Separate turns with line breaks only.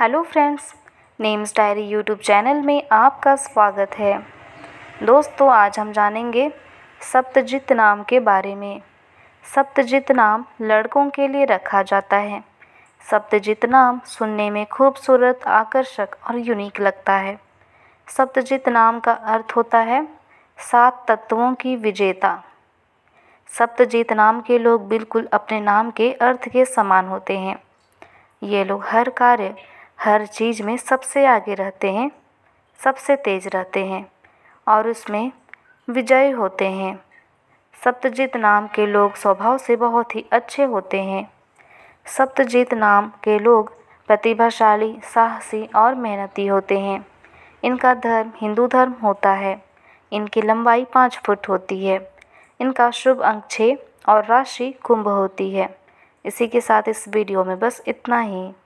hello friends names diary YouTube channel में आपका स्वागत है दोस्तों आज हम जानेंगे सप्तजित नाम के बारे में सप्तजित नाम लड़कों के लिए रखा जाता है सप्तजित नाम सुनने में खूबसूरत आकर्षक और यूनिक लगता है सप्तजित नाम का अर्थ होता है सात तत्वों की विजेता सप्तजीत नाम के लोग बिल्कुल अपने नाम के अर्थ के समान होते हैं ये लोग हर कार्य हर चीज़ में सबसे आगे रहते हैं सबसे तेज़ रहते हैं और उसमें विजयी होते हैं सप्तजीत नाम के लोग स्वभाव से बहुत ही अच्छे होते हैं सप्तजीत नाम के लोग प्रतिभाशाली साहसी और मेहनती होते हैं इनका धर्म हिंदू धर्म होता है इनकी लंबाई पाँच फुट होती है इनका शुभ अंक छः और राशि कुंभ होती है इसी के साथ इस वीडियो में बस इतना ही